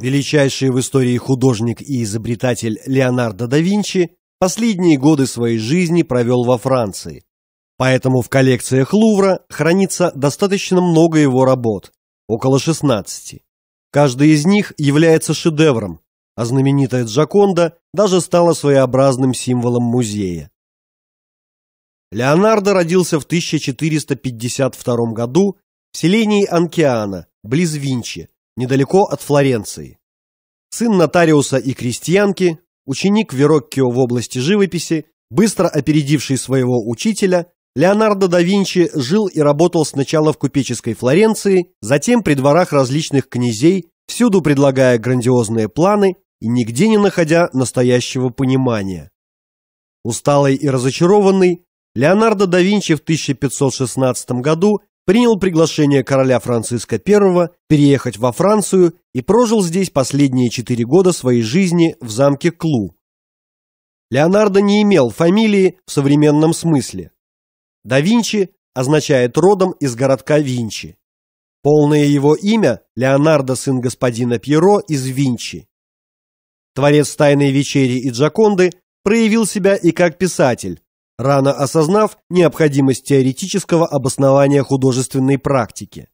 величайший в истории художник и изобретатель Леонардо да Винчи, последние годы своей жизни провел во Франции. Поэтому в коллекциях Лувра хранится достаточно много его работ, около 16. Каждый из них является шедевром, а знаменитая Джаконда даже стала своеобразным символом музея. Леонардо родился в 1452 году в селении Анкиана, близ Винчи, недалеко от Флоренции. Сын нотариуса и крестьянки, ученик Вероккио в области живописи, быстро опередивший своего учителя, Леонардо да Винчи жил и работал сначала в купеческой Флоренции, затем при дворах различных князей, всюду предлагая грандиозные планы и нигде не находя настоящего понимания. Усталый и разочарованный, Леонардо да Винчи в 1516 году принял приглашение короля Франциска I переехать во Францию и прожил здесь последние четыре года своей жизни в замке Клу. Леонардо не имел фамилии в современном смысле. Да Винчи означает родом из городка Винчи. Полное его имя – Леонардо, сын господина Пьеро из Винчи. Творец «Тайной вечери» и «Джаконды» проявил себя и как писатель, рано осознав необходимость теоретического обоснования художественной практики.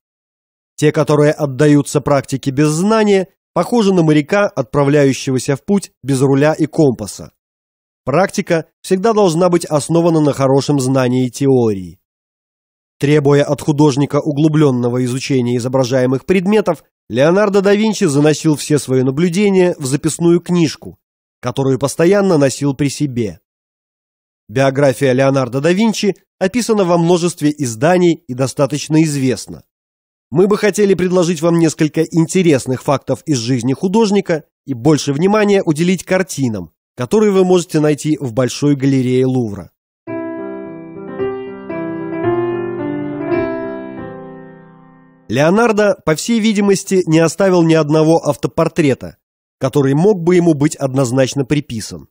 Те, которые отдаются практике без знания, похожи на моряка, отправляющегося в путь без руля и компаса. Практика всегда должна быть основана на хорошем знании теории. Требуя от художника углубленного изучения изображаемых предметов, Леонардо да Винчи заносил все свои наблюдения в записную книжку, которую постоянно носил при себе. Биография Леонардо да Винчи описана во множестве изданий и достаточно известна. Мы бы хотели предложить вам несколько интересных фактов из жизни художника и больше внимания уделить картинам, которые вы можете найти в Большой галерее Лувра. Леонардо, по всей видимости, не оставил ни одного автопортрета, который мог бы ему быть однозначно приписан.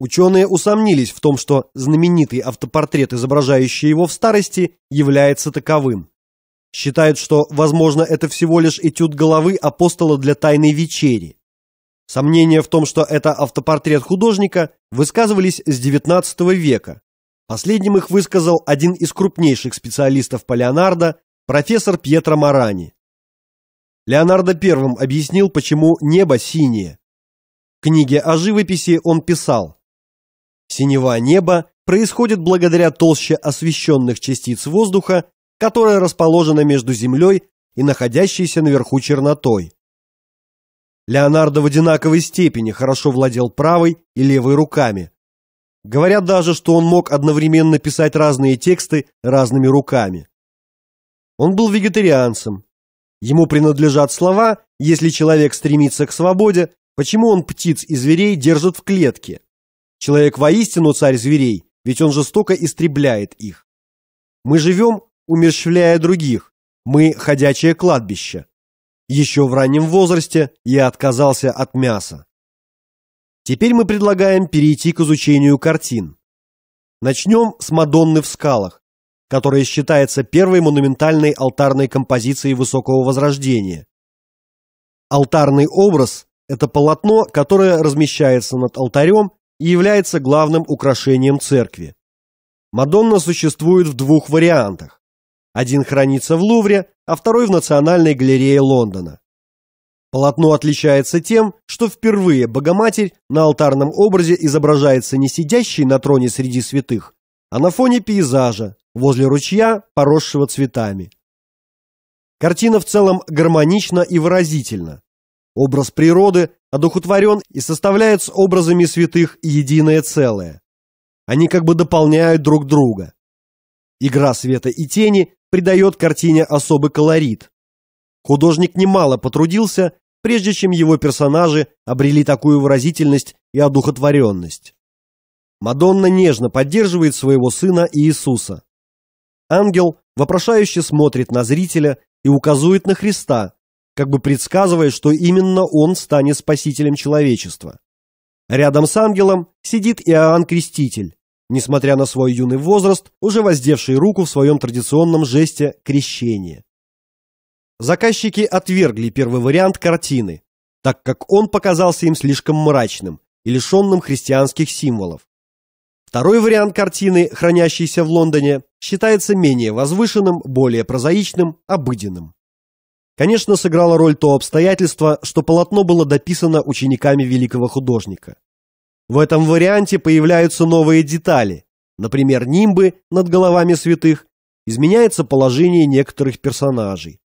Ученые усомнились в том, что знаменитый автопортрет, изображающий его в старости, является таковым. Считают, что, возможно, это всего лишь этюд головы апостола для Тайной Вечери. Сомнения в том, что это автопортрет художника, высказывались с XIX века. Последним их высказал один из крупнейших специалистов по Леонардо, профессор Пьетро Марани. Леонардо первым объяснил, почему небо синее. В книге о живописи он писал – Синева неба происходит благодаря толще освещенных частиц воздуха, которая расположена между Землей и находящейся наверху чернотой. Леонардо в одинаковой степени хорошо владел правой и левой руками. Говорят даже, что он мог одновременно писать разные тексты разными руками. Он был вегетарианцем. Ему принадлежат слова «Если человек стремится к свободе, почему он птиц и зверей держит в клетке?» Человек воистину царь зверей, ведь он жестоко истребляет их. Мы живем, умерщвляя других. Мы – ходячее кладбище. Еще в раннем возрасте я отказался от мяса. Теперь мы предлагаем перейти к изучению картин. Начнем с «Мадонны в скалах», которая считается первой монументальной алтарной композицией Высокого Возрождения. Алтарный образ – это полотно, которое размещается над алтарем и является главным украшением церкви. Мадонна существует в двух вариантах. Один хранится в Лувре, а второй в Национальной галерее Лондона. Полотно отличается тем, что впервые Богоматерь на алтарном образе изображается не сидящей на троне среди святых, а на фоне пейзажа, возле ручья, поросшего цветами. Картина в целом гармонична и выразительна. Образ природы одухотворен и составляет с образами святых единое целое. Они как бы дополняют друг друга. Игра света и тени придает картине особый колорит. Художник немало потрудился, прежде чем его персонажи обрели такую выразительность и одухотворенность. Мадонна нежно поддерживает своего сына Иисуса. Ангел вопрошающе смотрит на зрителя и указывает на Христа, как бы предсказывая, что именно он станет спасителем человечества. Рядом с ангелом сидит Иоанн Креститель, несмотря на свой юный возраст, уже воздевший руку в своем традиционном жесте крещения. Заказчики отвергли первый вариант картины, так как он показался им слишком мрачным и лишенным христианских символов. Второй вариант картины, хранящийся в Лондоне, считается менее возвышенным, более прозаичным, обыденным. Конечно, сыграло роль то обстоятельство, что полотно было дописано учениками великого художника. В этом варианте появляются новые детали, например, нимбы над головами святых, изменяется положение некоторых персонажей.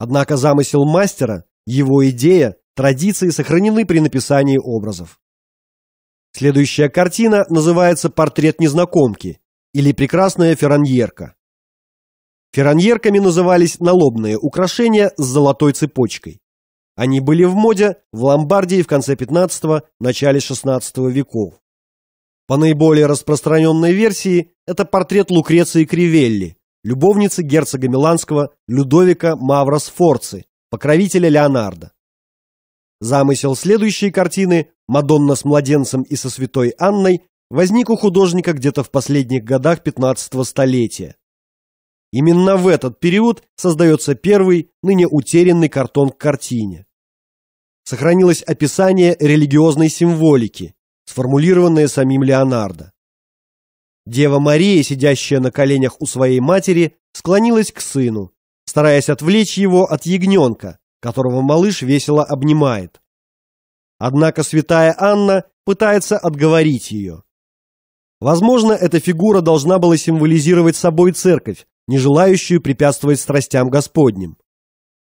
Однако замысел мастера, его идея, традиции сохранены при написании образов. Следующая картина называется «Портрет незнакомки» или «Прекрасная ферраньерка». Фераньерками назывались налобные украшения с золотой цепочкой. Они были в моде в Ломбардии в конце 15-го, начале 16 веков. По наиболее распространенной версии это портрет Лукреции Кривелли, любовницы герцога Миланского Людовика Мавра Сфорци, покровителя Леонардо. Замысел следующей картины «Мадонна с младенцем и со святой Анной» возник у художника где-то в последних годах 15 столетия. Именно в этот период создается первый, ныне утерянный картон к картине. Сохранилось описание религиозной символики, сформулированное самим Леонардо. Дева Мария, сидящая на коленях у своей матери, склонилась к сыну, стараясь отвлечь его от ягненка, которого малыш весело обнимает. Однако святая Анна пытается отговорить ее. Возможно, эта фигура должна была символизировать собой церковь, не желающую препятствовать страстям Господним.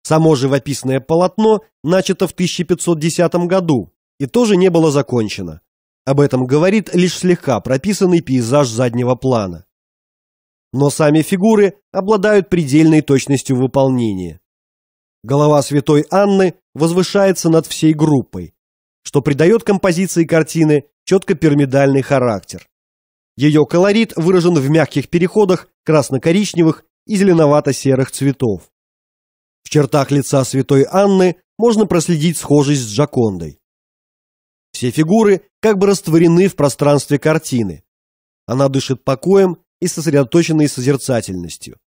Само живописное полотно начато в 1510 году и тоже не было закончено. Об этом говорит лишь слегка прописанный пейзаж заднего плана. Но сами фигуры обладают предельной точностью выполнения. Голова святой Анны возвышается над всей группой, что придает композиции картины четко пирамидальный характер. Ее колорит выражен в мягких переходах красно-коричневых и зеленовато-серых цветов. В чертах лица святой Анны можно проследить схожесть с Джакондой. Все фигуры как бы растворены в пространстве картины. Она дышит покоем и сосредоточенной созерцательностью.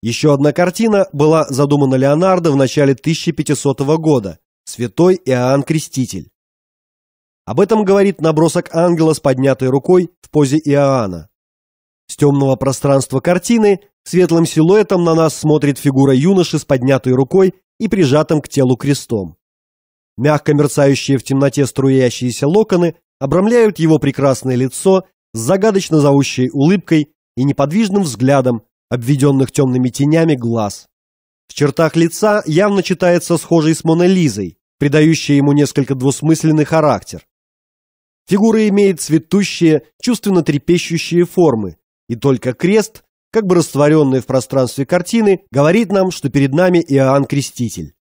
Еще одна картина была задумана Леонардо в начале 1500 года «Святой Иоанн Креститель». Об этом говорит набросок ангела с поднятой рукой в позе Иоанна. С темного пространства картины светлым силуэтом на нас смотрит фигура юноши с поднятой рукой и прижатым к телу крестом. Мягко мерцающие в темноте струящиеся локоны обрамляют его прекрасное лицо с загадочно зовущей улыбкой и неподвижным взглядом, обведенных темными тенями глаз. В чертах лица явно читается схожий с Монолизой, придающий ему несколько двусмысленный характер. Фигура имеет цветущие, чувственно трепещущие формы, и только крест, как бы растворенный в пространстве картины, говорит нам, что перед нами Иоанн Креститель.